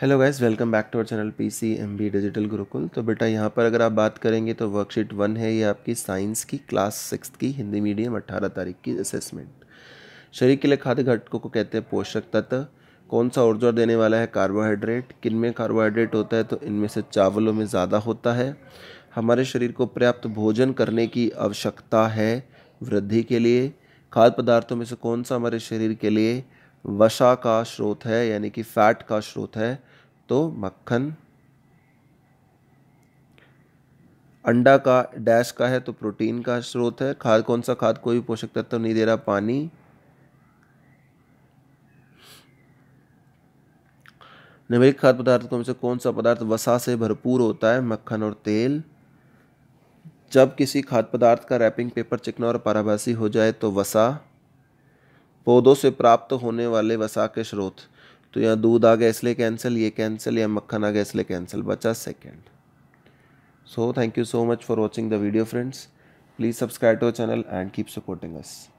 hello guys welcome back to our channel P C M B digital Gurukul तो बेटा यहाँ पर अगर आप बात करेंगे तो वर्कशीट वन है ये आपकी साइंस की क्लास सिक्स की हिंदी मीडियम अट्ठारह तारीख की असेसमेंट शरीर के लिए खाद्य घटकों को कहते हैं पोषक तत्व कौन सा ऊर्जा देने वाला है कार्बोहाइड्रेट किन में कार्बोहाइड्रेट होता है तो इनमें से चावलों में ज़्यादा होता है हमारे शरीर को पर्याप्त भोजन करने की आवश्यकता है वृद्धि के लिए खाद्य पदार्थों में से कौन सा हमारे शरीर के लिए वसा का स्रोत है यानी कि फैट का स्रोत है तो मक्खन अंडा का डैश का है तो प्रोटीन का स्रोत है खाद कौन सा खाद कोई पोषक तत्व तो नहीं दे रहा पानी निम्नलिखित खाद्य पदार्थों में से कौन सा पदार्थ वसा से भरपूर होता है मक्खन और तेल जब किसी खाद्य पदार्थ का रैपिंग पेपर चिकना और पाराभासी हो जाए तो वसा पौधों से प्राप्त होने वाले वसा के स्रोत तो यहाँ दूध आ गया इसलिए कैंसिल ये कैंसिल या मक्खन आ गया इसलिए कैंसिल बचा second so thank you so much for watching the video friends please subscribe to our channel and keep supporting us